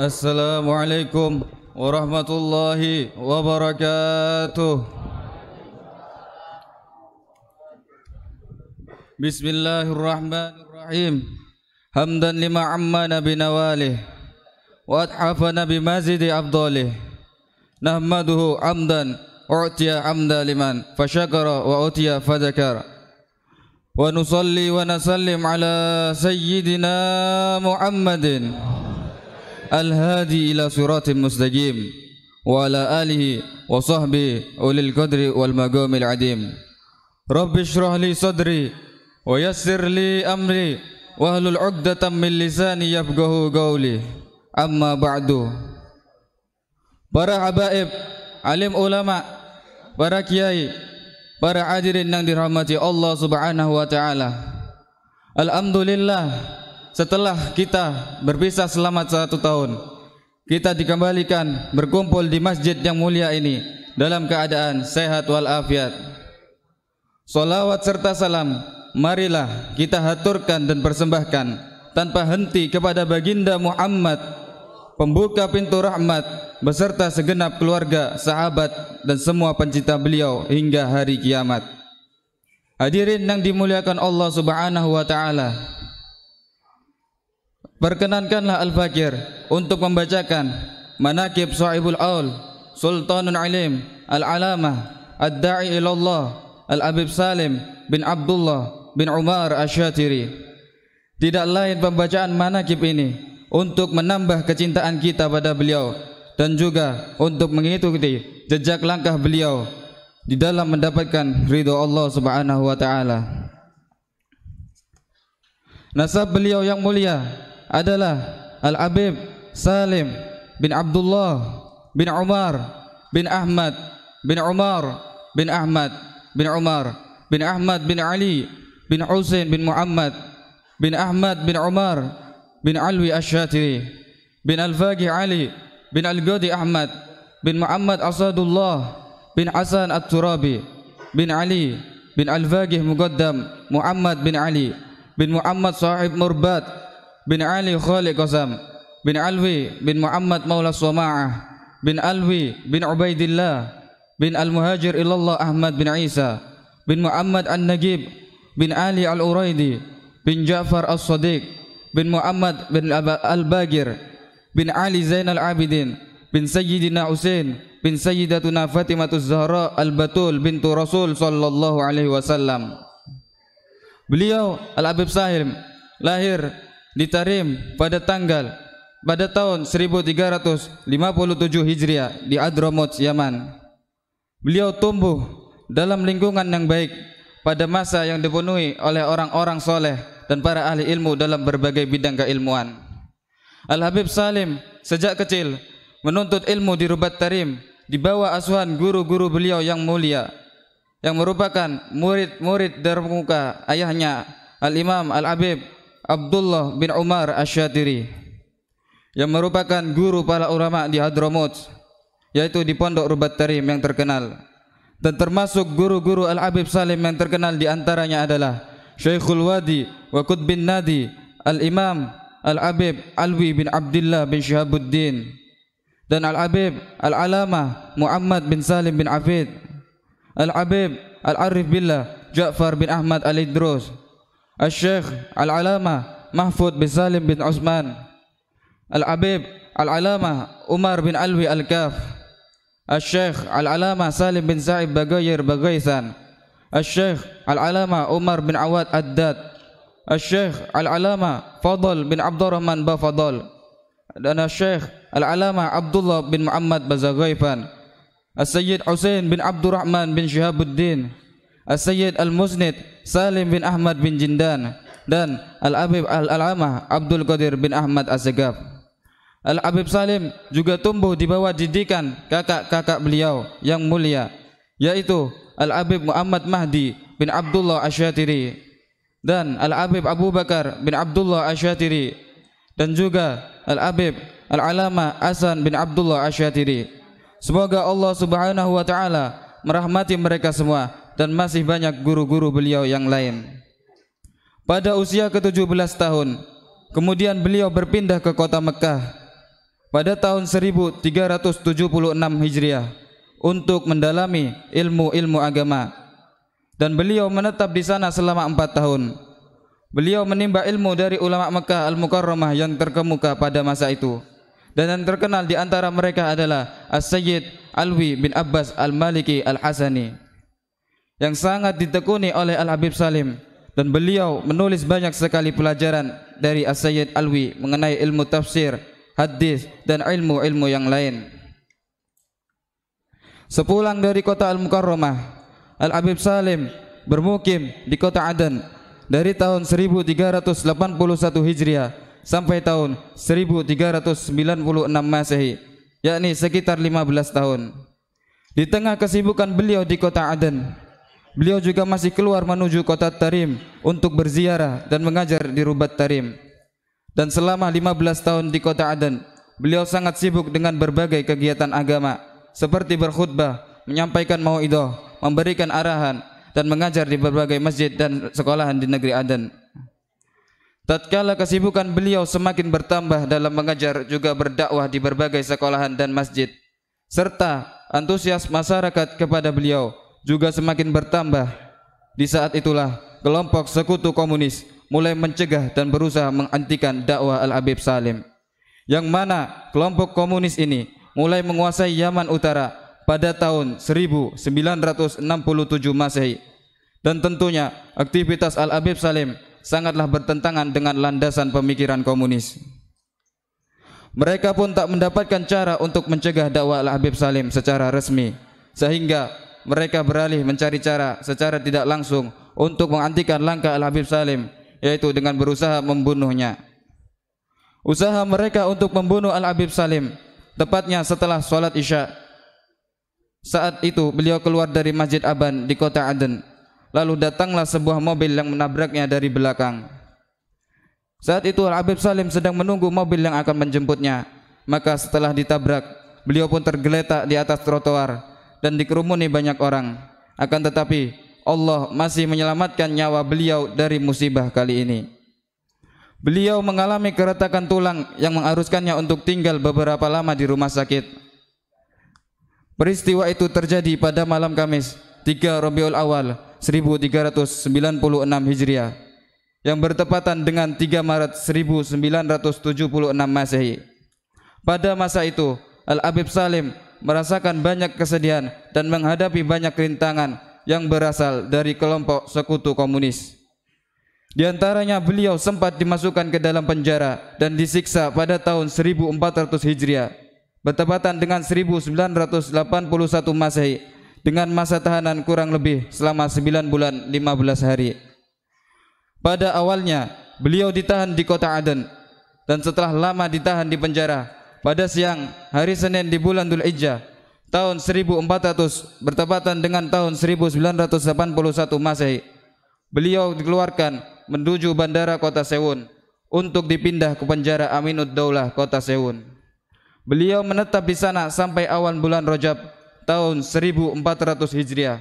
السلام عليكم ورحمة الله وبركاته بسم الله الرحمن الرحيم حمدا لما عمنا بنواله وأتحفنا بمزيد أفضاله نحمده عمدا أعطي عمدا لمن فشكر وأعطي فذكر ونصلي ونسلم على سيدنا محمد الهادي إلى صراط مستقيم وعلى آله وصحبه أولي القدر والمقام العديم رب اشرح لي صدري ويسر لي أمري وأهل العقدة من لساني يفقه قولي أما بعد برا عبائب علم علماء برا كياي برا hadirin yang رحمة الله سبحانه وتعالى الحمد لله setelah kita berpisah selama satu tahun kita dikembalikan berkumpul di masjid yang mulia ini dalam keadaan sehat wal afiat salawat serta salam marilah kita haturkan dan persembahkan tanpa henti kepada baginda Muhammad pembuka pintu rahmat beserta segenap keluarga, sahabat dan semua pencinta beliau hingga hari kiamat. Hadirin yang dimuliakan Allah Subhanahu wa taala, Perkenankanlah Al-Fakir untuk membacakan Manakib Suhaibul Aul Sultanul Alim Al-Alamah Ad-Da'i Ilallah Al-Abib Salim bin Abdullah bin Umar shatiri Tidak lain pembacaan manakib ini untuk menambah kecintaan kita pada beliau dan juga untuk mengikuti jejak langkah beliau di dalam mendapatkan ridho Allah Subhanahu Nasab beliau yang mulia adalah Al-Abib Salim bin Abdullah bin Umar bin Ahmad bin Umar bin Ahmad bin Umar bin Ahmad bin Ali bin Husain bin Muhammad bin Ahmad bin Umar bin Alwi Ash-Shatiri bin Al-Faqih Ali bin Al-Ghadi Ahmad bin Muhammad Asadullah bin Hasan At-Turabi bin Ali bin Al-Faqih Muqaddam Muhammad bin Ali bin Muhammad Sahib Murbat bin Ali Khalid Qasam bin Alwi bin Muhammad Maula Soma'ah bin Alwi bin Ubaidillah bin Al-Muhajir ilallah Ahmad bin Isa bin Muhammad an Najib bin Ali Al-Uraidi bin Ja'far Al sadiq bin Muhammad bin Al-Bagir bin Ali Zainal Abidin bin Sayyidina Husain bin Sayyidatuna Fatimatu Zahra Al-Batul bintu Rasul sallallahu alaihi wasallam Beliau Al-Abib Sahim lahir ditarim pada tanggal pada tahun 1357 Hijriah di Adromot, Yaman. Beliau tumbuh dalam lingkungan yang baik pada masa yang dipenuhi oleh orang-orang soleh dan para ahli ilmu dalam berbagai bidang keilmuan. Al-Habib Salim sejak kecil menuntut ilmu di Rubat Tarim di bawah asuhan guru-guru beliau yang mulia yang merupakan murid-murid dermuka ayahnya Al-Imam Al-Habib Abdullah bin Umar Asyadiri yang merupakan guru para ulama di Hadramaut yaitu di Pondok Rubat Tarim yang terkenal dan termasuk guru-guru Al-Abib Salim yang terkenal di antaranya adalah Syekhul Wadi wa bin Nadi Al-Imam Al-Abib Alwi bin Abdullah bin Syihabuddin dan Al-Abib Al-Alama Muhammad bin Salim bin Afid Al-Abib Al-Arif Billah Ja'far bin Ahmad Al-Idrus الشيخ العلامة محفوظ بن سالم بن عثمان العبيب العلامة عمر بن علوي الكاف الشيخ العلامة سالم بن سعيد بغير بغيثان الشيخ العلامة عمر بن عواد الداد الشيخ العلامة فضل بن عبد الرحمن بفضل الشيخ العلامة عبد الله بن محمد بزغيفان السيد حسين بن عبد الرحمن بن شهاب الدين Al-Sayyid al Musnid Salim bin Ahmad bin Jindan dan Al-Abib Al-Alamah Abdul Qadir bin Ahmad Az-Zagab. Al-Abib Salim juga tumbuh di bawah didikan kakak-kakak beliau yang mulia yaitu Al-Abib Muhammad Mahdi bin Abdullah Asyatiri dan Al-Abib Abu Bakar bin Abdullah Asyatiri dan juga Al-Abib Al-Alama Hasan bin Abdullah Asyatiri. Semoga Allah Subhanahu wa taala merahmati mereka semua dan masih banyak guru-guru beliau yang lain. Pada usia ke-17 tahun, kemudian beliau berpindah ke kota Mekah pada tahun 1376 Hijriah untuk mendalami ilmu-ilmu agama. Dan beliau menetap di sana selama empat tahun. Beliau menimba ilmu dari ulama Mekah Al-Mukarramah yang terkemuka pada masa itu. Dan yang terkenal di antara mereka adalah As-Sayyid Alwi bin Abbas Al-Maliki Al-Hasani yang sangat ditekuni oleh Al-Habib Salim dan beliau menulis banyak sekali pelajaran dari As-Sayyid Alwi mengenai ilmu tafsir, hadis dan ilmu-ilmu yang lain. Sepulang dari kota al Mukarromah, Al-Habib Salim bermukim di kota Aden dari tahun 1381 Hijriah sampai tahun 1396 Masehi, yakni sekitar 15 tahun. Di tengah kesibukan beliau di kota Aden, Beliau juga masih keluar menuju kota Tarim untuk berziarah dan mengajar di Rubat Tarim. Dan selama 15 tahun di kota Aden, beliau sangat sibuk dengan berbagai kegiatan agama seperti berkhutbah, menyampaikan mauidah, memberikan arahan dan mengajar di berbagai masjid dan sekolahan di negeri Aden. Tatkala kesibukan beliau semakin bertambah dalam mengajar juga berdakwah di berbagai sekolahan dan masjid serta antusias masyarakat kepada beliau juga semakin bertambah. Di saat itulah kelompok sekutu komunis mulai mencegah dan berusaha menghentikan dakwah Al-Habib Salim. Yang mana kelompok komunis ini mulai menguasai Yaman Utara pada tahun 1967 Masehi. Dan tentunya aktivitas Al-Habib Salim sangatlah bertentangan dengan landasan pemikiran komunis. Mereka pun tak mendapatkan cara untuk mencegah dakwah Al-Habib Salim secara resmi. Sehingga mereka beralih mencari cara secara tidak langsung untuk menghentikan langkah Al-Habib Salim yaitu dengan berusaha membunuhnya. Usaha mereka untuk membunuh Al-Habib Salim tepatnya setelah salat Isya. Saat itu beliau keluar dari Masjid Aban di kota Aden. Lalu datanglah sebuah mobil yang menabraknya dari belakang. Saat itu Al-Habib Salim sedang menunggu mobil yang akan menjemputnya. Maka setelah ditabrak, beliau pun tergeletak di atas trotoar dan dikerumuni banyak orang. Akan tetapi Allah masih menyelamatkan nyawa beliau dari musibah kali ini. Beliau mengalami keretakan tulang yang mengharuskannya untuk tinggal beberapa lama di rumah sakit. Peristiwa itu terjadi pada malam Kamis 3 Rabiul Awal 1396 Hijriah yang bertepatan dengan 3 Maret 1976 Masehi. Pada masa itu, Al-Abib Salim merasakan banyak kesedihan dan menghadapi banyak rintangan yang berasal dari kelompok sekutu komunis. Di antaranya beliau sempat dimasukkan ke dalam penjara dan disiksa pada tahun 1400 Hijriah bertepatan dengan 1981 Masehi dengan masa tahanan kurang lebih selama 9 bulan 15 hari. Pada awalnya beliau ditahan di kota Aden dan setelah lama ditahan di penjara pada siang hari Senin di bulan Dhul Ijjah tahun 1400 bertepatan dengan tahun 1981 Masehi. Beliau dikeluarkan menuju bandara kota Sewun untuk dipindah ke penjara Aminud Daulah kota Sewun. Beliau menetap di sana sampai awal bulan Rojab tahun 1400 Hijriah.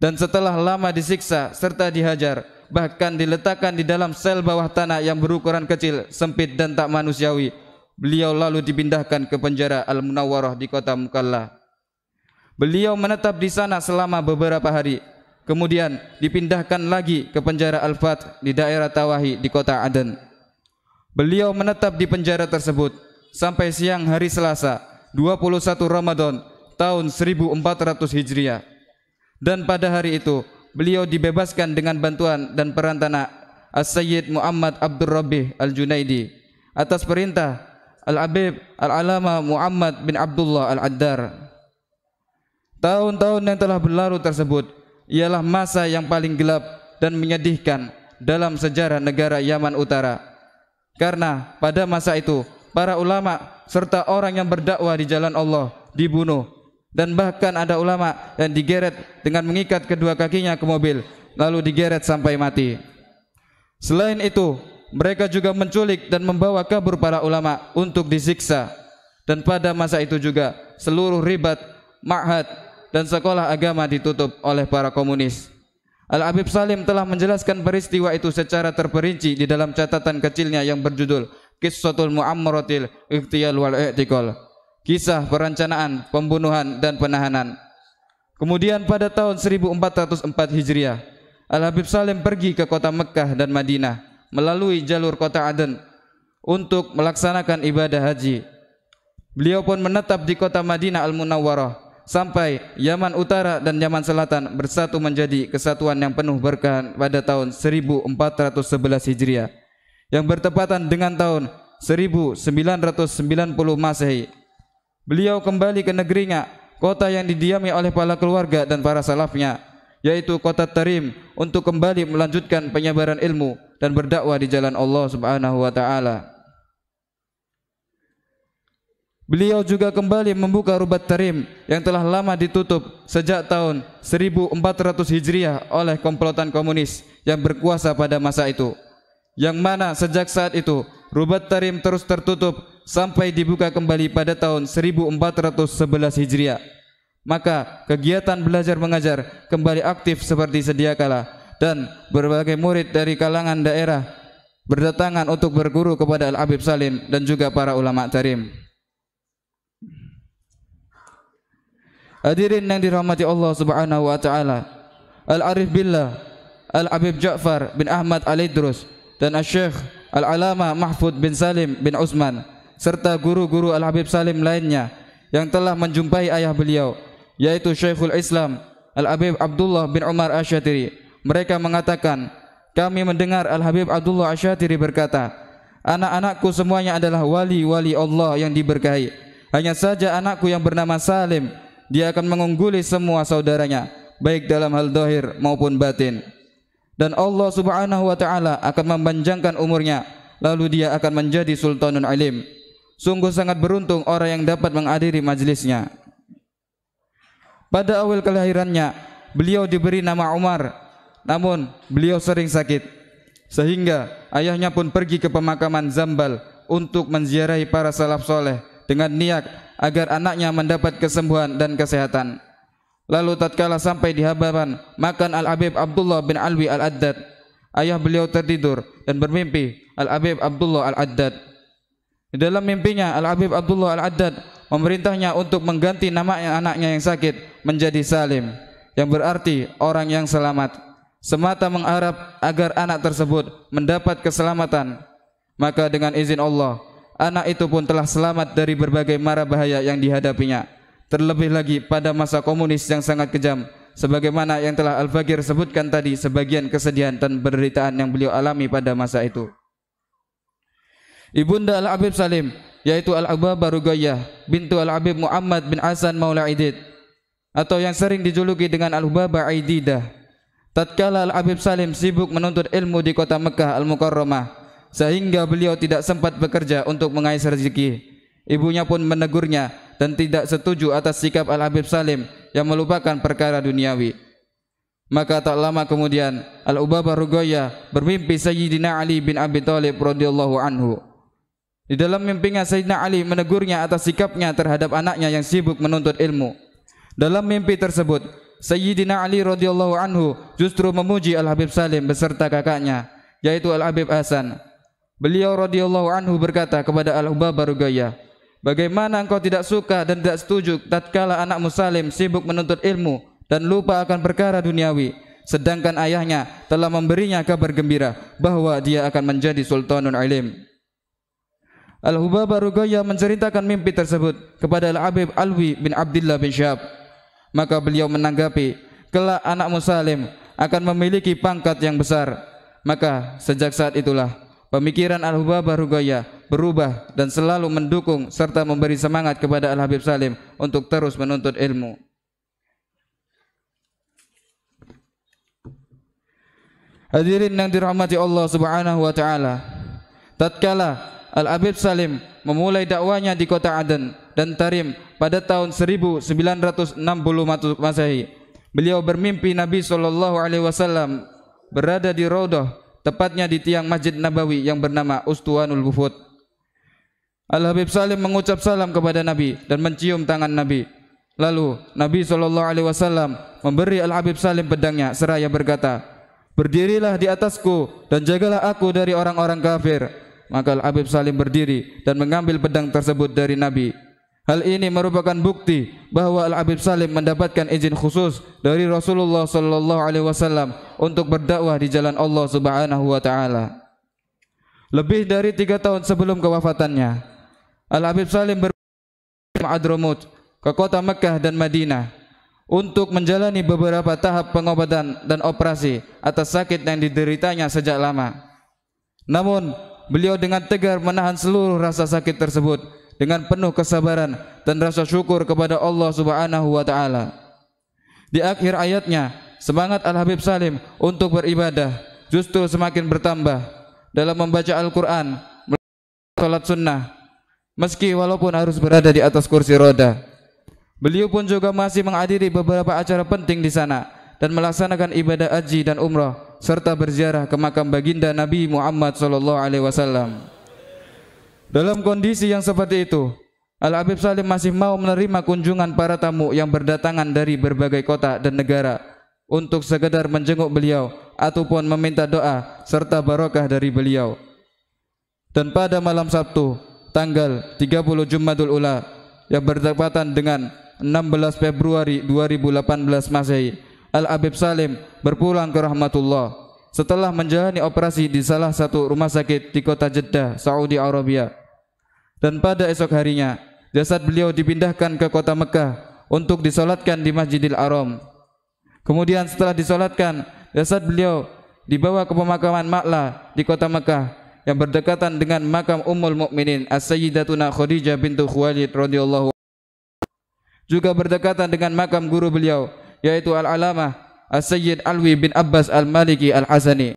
Dan setelah lama disiksa serta dihajar, bahkan diletakkan di dalam sel bawah tanah yang berukuran kecil, sempit dan tak manusiawi, Beliau lalu dipindahkan ke penjara Al-Munawwarah di kota Mukalla. Beliau menetap di sana selama beberapa hari. Kemudian dipindahkan lagi ke penjara Al-Fat di daerah Tawahi di kota Aden. Beliau menetap di penjara tersebut sampai siang hari Selasa 21 Ramadan tahun 1400 Hijriah. Dan pada hari itu beliau dibebaskan dengan bantuan dan perantana As-Sayyid Muhammad Abdul Rabih Al-Junaidi atas perintah Al-Abib Al-Alama Muhammad bin Abdullah Al-Addar. Tahun-tahun yang telah berlalu tersebut ialah masa yang paling gelap dan menyedihkan dalam sejarah negara Yaman Utara. Karena pada masa itu para ulama serta orang yang berdakwah di jalan Allah dibunuh dan bahkan ada ulama yang digeret dengan mengikat kedua kakinya ke mobil lalu digeret sampai mati. Selain itu, mereka juga menculik dan membawa kabur para ulama untuk disiksa. Dan pada masa itu juga seluruh ribat, ma'had dan sekolah agama ditutup oleh para komunis. Al-Abib Salim telah menjelaskan peristiwa itu secara terperinci di dalam catatan kecilnya yang berjudul Kisotul Mu'amrotil Iktiyal Wal-Iqtikol Kisah perencanaan, pembunuhan dan penahanan Kemudian pada tahun 1404 Hijriah Al-Habib Salim pergi ke kota Mekah dan Madinah melalui jalur kota Aden untuk melaksanakan ibadah haji. Beliau pun menetap di kota Madinah Al-Munawwarah sampai Yaman Utara dan Yaman Selatan bersatu menjadi kesatuan yang penuh berkah pada tahun 1411 Hijriah yang bertepatan dengan tahun 1990 Masehi. Beliau kembali ke negerinya, kota yang didiami oleh para keluarga dan para salafnya, yaitu kota Tarim untuk kembali melanjutkan penyebaran ilmu dan berdakwah di jalan Allah Subhanahu wa taala. Beliau juga kembali membuka Rubat Tarim yang telah lama ditutup sejak tahun 1400 Hijriah oleh komplotan komunis yang berkuasa pada masa itu. Yang mana sejak saat itu Rubat Tarim terus tertutup sampai dibuka kembali pada tahun 1411 Hijriah. Maka kegiatan belajar mengajar kembali aktif seperti sedia kala dan berbagai murid dari kalangan daerah berdatangan untuk berguru kepada Al-Habib Salim dan juga para ulama tarim. Hadirin yang dirahmati Allah Subhanahu wa taala. Al-Arif Billah Al-Habib Ja'far bin Ahmad Al-Idrus dan Al-Syekh Al-Alama Mahfud bin Salim bin Usman serta guru-guru Al-Habib Salim lainnya yang telah menjumpai ayah beliau yaitu Syekhul Islam Al-Habib Abdullah bin Umar Asyatiri mereka mengatakan, kami mendengar Al-Habib Abdullah Asyatiri berkata, anak-anakku semuanya adalah wali-wali Allah yang diberkahi. Hanya saja anakku yang bernama Salim, dia akan mengungguli semua saudaranya, baik dalam hal dohir maupun batin. Dan Allah subhanahu wa ta'ala akan memanjangkan umurnya, lalu dia akan menjadi sultanun alim. Sungguh sangat beruntung orang yang dapat menghadiri majlisnya. Pada awal kelahirannya, beliau diberi nama Umar Namun beliau sering sakit sehingga ayahnya pun pergi ke pemakaman Zambal untuk menziarahi para salaf soleh dengan niat agar anaknya mendapat kesembuhan dan kesehatan. Lalu tatkala sampai di hadapan makan Al-Abib Abdullah bin Alwi Al-Addad, ayah beliau tertidur dan bermimpi Al-Abib Abdullah Al-Addad. Di dalam mimpinya Al-Abib Abdullah Al-Addad memerintahnya untuk mengganti nama anaknya yang sakit menjadi Salim yang berarti orang yang selamat semata mengharap agar anak tersebut mendapat keselamatan maka dengan izin Allah anak itu pun telah selamat dari berbagai mara bahaya yang dihadapinya terlebih lagi pada masa komunis yang sangat kejam sebagaimana yang telah Al-Fagir sebutkan tadi sebagian kesedihan dan penderitaan yang beliau alami pada masa itu Ibunda Al-Abib Salim yaitu Al-Abba Barugayah bintu Al-Abib Muhammad bin Hasan Maula Idid atau yang sering dijuluki dengan Al-Hubaba Aididah Tatkala al Abib Salim sibuk menuntut ilmu di kota Mekah Al-Mukarramah sehingga beliau tidak sempat bekerja untuk mengais rezeki. Ibunya pun menegurnya dan tidak setuju atas sikap al Abib Salim yang melupakan perkara duniawi. Maka tak lama kemudian Al-Ubabah Rugoya bermimpi Sayyidina Ali bin Abi Thalib radhiyallahu anhu. Di dalam mimpinya Sayyidina Ali menegurnya atas sikapnya terhadap anaknya yang sibuk menuntut ilmu. Dalam mimpi tersebut, Sayyidina Ali radhiyallahu anhu justru memuji Al-Habib Salim beserta kakaknya yaitu Al-Habib Hasan. Beliau radhiyallahu anhu berkata kepada Al-Hubab Barugaya, "Bagaimana engkau tidak suka dan tidak setuju tatkala anakmu Salim sibuk menuntut ilmu dan lupa akan perkara duniawi sedangkan ayahnya telah memberinya kabar gembira bahwa dia akan menjadi Sultanun ilim?" Al-Hubab Barugaya menceritakan mimpi tersebut kepada Al-Habib Alwi bin Abdullah bin Syab maka beliau menanggapi kelak anak Musalim akan memiliki pangkat yang besar maka sejak saat itulah pemikiran Al-Hubabah Rugaya berubah dan selalu mendukung serta memberi semangat kepada Al-Habib Salim untuk terus menuntut ilmu Hadirin yang dirahmati Allah Subhanahu wa taala tatkala Al-Habib Salim memulai dakwanya di kota Aden dan Tarim pada tahun 1960 Masehi. Beliau bermimpi Nabi sallallahu alaihi wasallam berada di Raudah, tepatnya di tiang Masjid Nabawi yang bernama Ustuanul Wufud. Al Habib Salim mengucap salam kepada Nabi dan mencium tangan Nabi. Lalu Nabi sallallahu alaihi wasallam memberi Al Habib Salim pedangnya seraya berkata, "Berdirilah di atasku dan jagalah aku dari orang-orang kafir." Maka Al Habib Salim berdiri dan mengambil pedang tersebut dari Nabi Hal ini merupakan bukti bahawa Al-Habib Salim mendapatkan izin khusus dari Rasulullah sallallahu alaihi wasallam untuk berdakwah di jalan Allah Subhanahu wa taala. Lebih dari tiga tahun sebelum kewafatannya, Al-Habib Salim berpergian ke Madramut, ke kota Mekah dan Madinah untuk menjalani beberapa tahap pengobatan dan operasi atas sakit yang dideritanya sejak lama. Namun, beliau dengan tegar menahan seluruh rasa sakit tersebut dengan penuh kesabaran dan rasa syukur kepada Allah Subhanahu wa taala. Di akhir ayatnya, semangat Al-Habib Salim untuk beribadah justru semakin bertambah dalam membaca Al-Qur'an, salat sunnah, meski walaupun harus berada di atas kursi roda. Beliau pun juga masih menghadiri beberapa acara penting di sana dan melaksanakan ibadah haji dan umrah serta berziarah ke makam baginda Nabi Muhammad sallallahu alaihi wasallam. Dalam kondisi yang seperti itu, Al-Habib Salim masih mau menerima kunjungan para tamu yang berdatangan dari berbagai kota dan negara untuk sekedar menjenguk beliau ataupun meminta doa serta barakah dari beliau. Dan pada malam Sabtu, tanggal 30 Jumadul Ula yang bertepatan dengan 16 Februari 2018 Masehi, Al-Habib Salim berpulang ke Rahmatullah setelah menjalani operasi di salah satu rumah sakit di kota Jeddah, Saudi Arabia dan pada esok harinya jasad beliau dipindahkan ke kota Mekah untuk disolatkan di Masjidil Aram. Kemudian setelah disolatkan, jasad beliau dibawa ke pemakaman Ma'la di kota Mekah yang berdekatan dengan makam Ummul Mukminin As-Sayyidatuna Khadijah bintu Khuwailid radhiyallahu juga berdekatan dengan makam guru beliau yaitu Al-Alamah As-Sayyid Alwi bin Abbas Al-Maliki Al-Hasani